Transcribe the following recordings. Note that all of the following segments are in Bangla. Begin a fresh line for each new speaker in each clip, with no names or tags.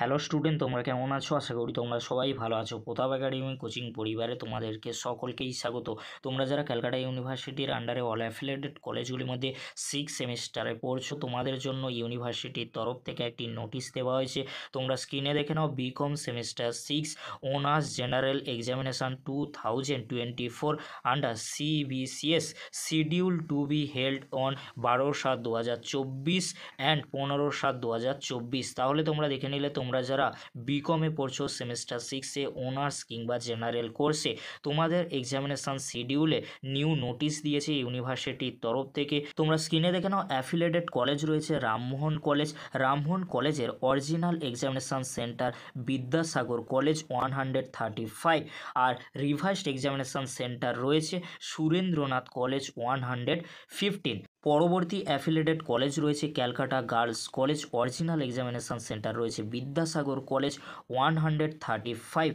হ্যালো স্টুডেন্ট তোমরা কেমন আছো আশা করি তোমরা সবাই ভালো আছো প্রতাপ একাডেমি কোচিং পরিবারে তোমাদেরকে সকলকেই স্বাগত তোমরা যারা ক্যালকাটা ইউনিভার্সিটির আন্ডারে অল অ্যাফিলেটেড কলেজগুলির মধ্যে সিক্স সেমিস্টারে পড়ছো তোমাদের জন্য ইউনিভার্সিটির তরফ থেকে একটি নোটিশ দেওয়া হয়েছে তোমরা স্ক্রিনে দেখে নাও B Com semester six honours general examination two thousand twenty four under CBCS schedule to be held on বারো সাত দু হাজার চব্বিশ অ্যান্ড পনেরো সাত দু হাজার চব্বিশ তাহলে তোমরা দেখে নিলে তোমরা তোমরা যারা বিকমে পড়ছো সেমিস্টার সিক্সে অনার্স কিংবা জেনারেল কোর্সে তোমাদের এক্সামিনেশান শিডিউলে নিউ নোটিশ দিয়েছে ইউনিভার্সিটির তরফ থেকে তোমরা স্ক্রিনে দেখে নাও অ্যাফিলেটেড কলেজ রয়েছে রামমোহন কলেজ রামমোহন কলেজের original examination centre Vidyasagar college one hundred thirty five আর রিভার্সড এক্সামিনেশান সেন্টার রয়েছে Surendranath college one hundred fifteen পরবর্তী অ্যাফিলেটেড কলেজ রয়েছে Calcutta girls college original examination centre রয়েছে Vidyasagar college one hundred thirty five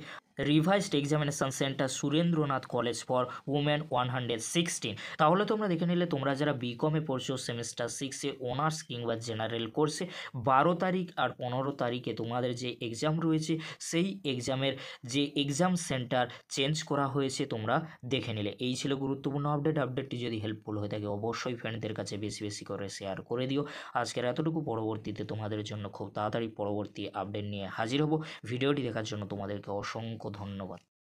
revised examination centre Surendranath college for women one hundred sixteen তাহলে তোমরা দেখে নিলে তোমরা যারা বিকমে পড়ছো সেমিস্টার সিক্সে অনার্স কিংবা জেনারেল কোর্সে বারো তারিখ আর পনেরো তারিখে তোমাদের যে এক্সাম রয়েছে সেই এক্সামের যে এক্সাম সেন্টার চেঞ্জ করা হয়েছে তোমরা দেখে নিলে এই ছিল গুরুত্বপূর্ণ আপডেট আপডেটটি যদি হেল্পফুল হয়ে থাকে অবশ্যই ফ্রেন্ডদের কাছে বেশি বেশি করে শেয়ার করে দিও আজকের এতটুকু পরবর্তীতে তোমাদের জন্য খুব তাড়াতাড়ি পরবর্তী আপডেট নিয়ে হাজির হব ভিডিওটি দেখার জন্য তোমাদেরকে অসংখ্য অসংখ্য ধন্যবাদ